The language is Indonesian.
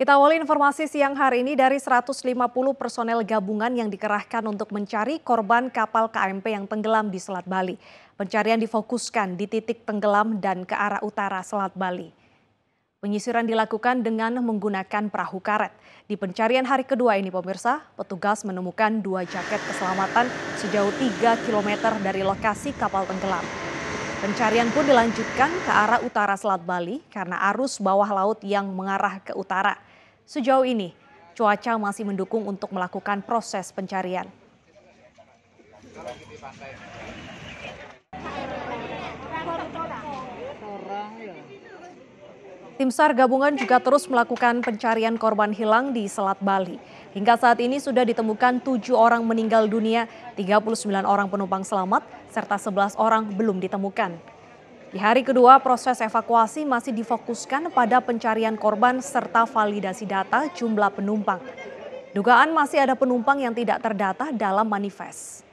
Kita awali informasi siang hari ini dari 150 personel gabungan yang dikerahkan untuk mencari korban kapal KMP yang tenggelam di Selat Bali. Pencarian difokuskan di titik tenggelam dan ke arah utara Selat Bali. Penyisiran dilakukan dengan menggunakan perahu karet. Di pencarian hari kedua ini pemirsa, petugas menemukan dua jaket keselamatan sejauh 3 km dari lokasi kapal tenggelam. Pencarian pun dilanjutkan ke arah utara Selat Bali karena arus bawah laut yang mengarah ke utara. Sejauh ini, cuaca masih mendukung untuk melakukan proses pencarian. Tim SAR gabungan juga terus melakukan pencarian korban hilang di Selat Bali. Hingga saat ini sudah ditemukan 7 orang meninggal dunia, 39 orang penumpang selamat, serta 11 orang belum ditemukan. Di hari kedua, proses evakuasi masih difokuskan pada pencarian korban serta validasi data jumlah penumpang. Dugaan masih ada penumpang yang tidak terdata dalam manifest.